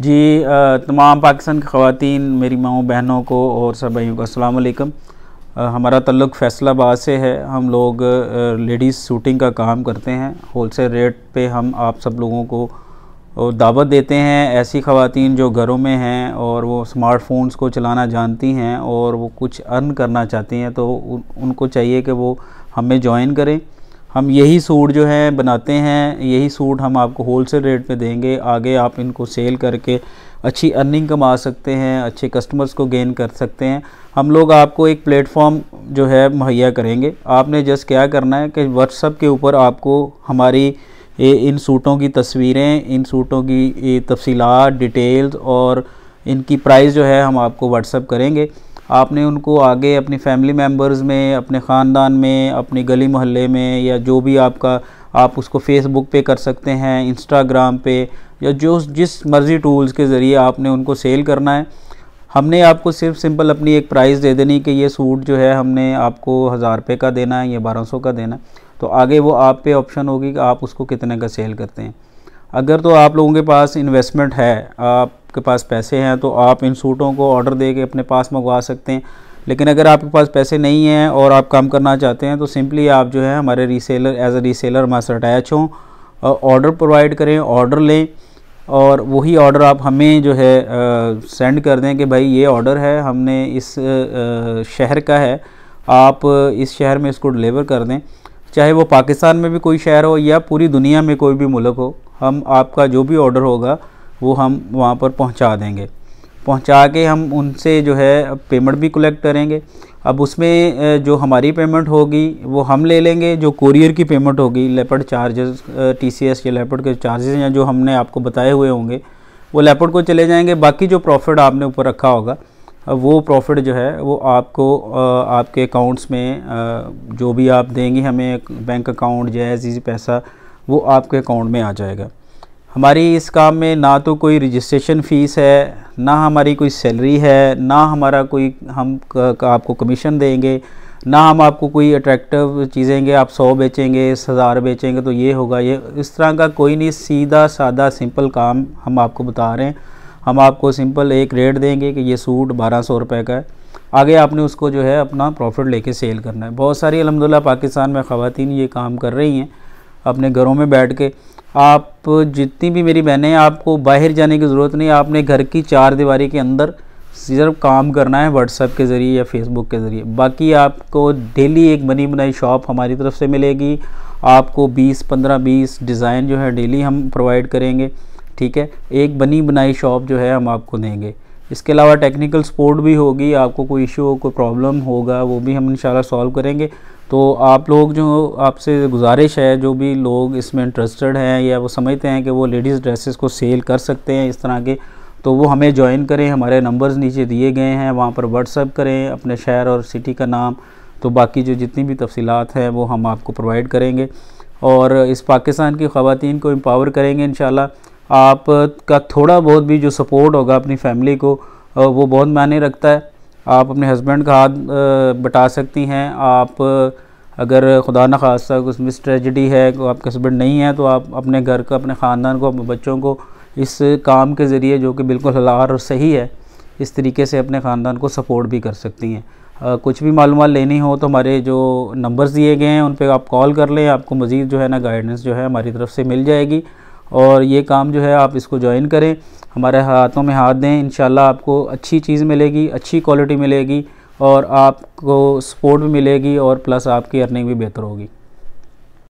जी तमाम पाकिस्तान की खातन मेरी माओ बहनों को और सब भाइयों को असलकम हमारा तल्लुक़ फैसलाबाद से है हम लोग लेडीज़ शूटिंग का काम करते हैं होल सेल रेट पे हम आप सब लोगों को दावत देते हैं ऐसी ख़वान जो घरों में हैं और वो स्मार्टफोन्स को चलाना जानती हैं और वो कुछ अर्न करना चाहती हैं तो उनको चाहिए कि वो हमें ज्वाइन करें हम यही सूट जो है बनाते हैं यही सूट हम आपको होलसेल रेट पे देंगे आगे आप इनको सेल करके अच्छी अर्निंग कमा सकते हैं अच्छे कस्टमर्स को गेन कर सकते हैं हम लोग आपको एक प्लेटफॉर्म जो है मुहैया करेंगे आपने जस्ट क्या करना है कि व्हाट्सअप के ऊपर आपको हमारी ये इन सूटों की तस्वीरें इन सूटों की तफसीलात डिटेल्स और इनकी प्राइस जो है हम आपको व्हाट्सअप करेंगे आपने उनको आगे अपनी फैमिली मेम्बर्स में अपने ख़ानदान में अपनी गली मोहल्ले में या जो भी आपका आप उसको फेसबुक पे कर सकते हैं इंस्टाग्राम पे या जो जिस मर्ज़ी टूल्स के ज़रिए आपने उनको सेल करना है हमने आपको सिर्फ सिंपल अपनी एक प्राइस दे देनी कि ये सूट जो है हमने आपको हज़ार रुपये का देना है या बारह सौ का देना है तो आगे वो आप पे ऑप्शन होगी कि आप उसको कितने का सेल करते हैं अगर तो आप लोगों के पास इन्वेस्टमेंट है आप आपके पास पैसे हैं तो आप इन सूटों को ऑर्डर दे के अपने पास मंगवा सकते हैं लेकिन अगर आपके पास पैसे नहीं हैं और आप काम करना चाहते हैं तो सिंपली आप जो है हमारे रीसेलर एज अ रीसेलर हमारे साथ अटैच हों ऑर्डर प्रोवाइड करें ऑर्डर लें और वही ऑर्डर आप हमें जो है सेंड कर दें कि भाई ये ऑर्डर है हमने इस आ, शहर का है आप इस शहर में इसको डिलीवर कर दें चाहे वो पाकिस्तान में भी कोई शहर हो या पूरी दुनिया में कोई भी मुल्क हो हम आपका जो भी ऑर्डर होगा वो हम वहाँ पर पहुँचा देंगे पहुँचा के हम उनसे जो है पेमेंट भी कलेक्ट करेंगे अब उसमें जो हमारी पेमेंट होगी वो हम ले लेंगे जो कोरियर की पेमेंट होगी लेपर्ड चार्जेस टीसीएस या लेपर्ड के चार्जेस या जो हमने आपको बताए हुए होंगे वो लेपर्ड को चले जाएंगे बाकी जो प्रॉफिट आपने ऊपर रखा होगा वो प्रॉफिट जो है वो आपको आपके अकाउंट्स में जो भी आप देंगे हमें बैंक अकाउंट जैसे पैसा वो आपके अकाउंट में आ जाएगा हमारी इस काम में ना तो कोई रजिस्ट्रेशन फ़ीस है ना हमारी कोई सैलरी है ना हमारा कोई हम आपको कमीशन देंगे ना हम आपको कोई अट्रैक्टिव चीज़ेंगे आप सौ बेचेंगे हज़ार बेचेंगे तो ये होगा ये इस तरह का कोई नहीं सीधा सादा सिंपल काम हम आपको बता रहे हैं हम आपको सिंपल एक रेट देंगे कि ये सूट बारह सौ रुपये का है आगे आपने उसको जो है अपना प्रॉफिट लेके सेल करना है बहुत सारी अलहमदिल्ला पाकिस्तान में ख़वान ये काम कर रही हैं अपने घरों में बैठ के आप जितनी भी मेरी बहनें आपको बाहर जाने की ज़रूरत नहीं आपने घर की चार दीवारी के अंदर सिर्फ काम करना है व्हाट्सएप के ज़रिए या फेसबुक के ज़रिए बाकी आपको डेली एक बनी बनाई शॉप हमारी तरफ से मिलेगी आपको 20 15 20 डिज़ाइन जो है डेली हम प्रोवाइड करेंगे ठीक है एक बनी बनाई शॉप जो है हम आपको देंगे इसके अलावा टेक्निकल सपोर्ट भी होगी आपको कोई इशू हो कोई प्रॉब्लम होगा वो भी हम इन सॉल्व करेंगे तो आप लोग जो आपसे गुजारिश है जो भी लोग इसमें इंटरेस्टेड हैं या वो समझते हैं कि वो लेडीज़ ड्रेसेस को सेल कर सकते हैं इस तरह के तो वो हमें ज्वाइन करें हमारे नंबर्स नीचे दिए गए हैं वहाँ पर व्हाट्सअप करें अपने शहर और सिटी का नाम तो बाकी जो जितनी भी तफसीत हैं वो हम आपको प्रोवाइड करेंगे और इस पाकिस्तान की ख़वान को एम्पावर करेंगे इन आप का थोड़ा बहुत भी जो सपोर्ट होगा अपनी फैमिली को वो बहुत मायने रखता है आप अपने हस्बैंड का हाथ बटा सकती हैं आप अगर खुदा न खासा उसमें ट्रेजडी है आपके हस्बैंड नहीं है तो आप अपने घर का अपने ख़ानदान को अपने बच्चों को इस काम के ज़रिए जो कि बिल्कुल हलार और सही है इस तरीके से अपने ख़ानदान को सपोर्ट भी कर सकती हैं कुछ भी मालूम लेनी हो तो हमारे जो नंबर्स दिए गए हैं उन पर आप कॉल कर लें आपको मज़ीद जो है ना गाइडेंस जो है हमारी तरफ से मिल जाएगी और ये काम जो है आप इसको ज्वाइन करें हमारे हाथों में हाथ दें इन आपको अच्छी चीज़ मिलेगी अच्छी क्वालिटी मिलेगी और आपको सपोर्ट भी मिलेगी और प्लस आपकी अर्निंग भी बेहतर होगी